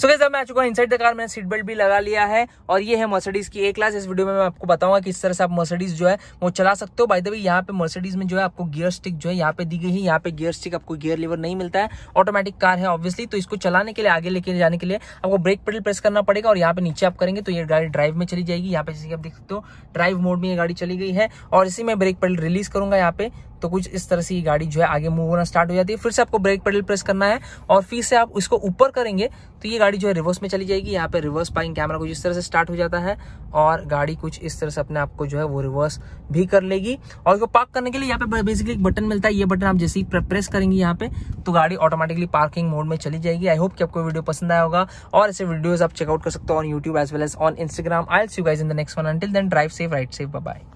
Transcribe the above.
सो so, मैं आ चुका हूँ इनसाइड द कार मैंने सीट बेल्ट भी लगा लिया है और ये है मर्सिडीज की एक क्लास इस वीडियो में मैं आपको बताऊंगा किस तरह से आप मर्सिडीज जो है वो चला सकते हो बाई द यहाँ पे मर्सिडीज में जो है आपको गियर स्टिक जो है यहाँ पे दी गई है यहाँ पे गियर स्टिक आपको गियर लीवर नहीं मिलता है ऑटोमेटिक कार है ऑब्वियसली तो इसको चलाने के लिए आगे लेके जाने के लिए आपको ब्रेक पेडल प्रेस करना पड़ेगा और यहाँ पे नीचे आप करेंगे तो ये गाड़ी ड्राइव में चली जाएगी यहाँ पे जैसे आप देख सकते हो ड्राइव मोड में ये गाड़ी चली गई है और इसी में ब्रेक पेडल रिलीज करूंगा यहाँ पे तो कुछ इस तरह से ये गाड़ी जो है आगे मूव होना स्टार्ट हो जाती है फिर से आपको ब्रेक पेडल प्रेस करना है और फिर से आप इसको ऊपर करेंगे तो ये गाड़ी जो है रिवर्स में चली जाएगी यहाँ पे रिवर्स पाइंग कैमरा कुछ इस तरह से स्टार्ट हो जाता है और गाड़ी कुछ इस तरह से अपने आपको जो है वो रिवर्स भी कर लेगी और इसको पार्क करने के लिए यहाँ पे बेसिकली एक बटन मिलता है ये बटन आप जैसे ही प्रेस करेंगे यहाँ पे तो गाड़ी ऑटोमेटिकली पार्किंग मोड में चली जाएगी आई होप कि आपको वीडियो पसंद आया होगा और ऐसे वीडियोज आप चेकआउट कर सकते हो on YouTube as well as on Instagram I see guys in the next one until then drive safe right safe bye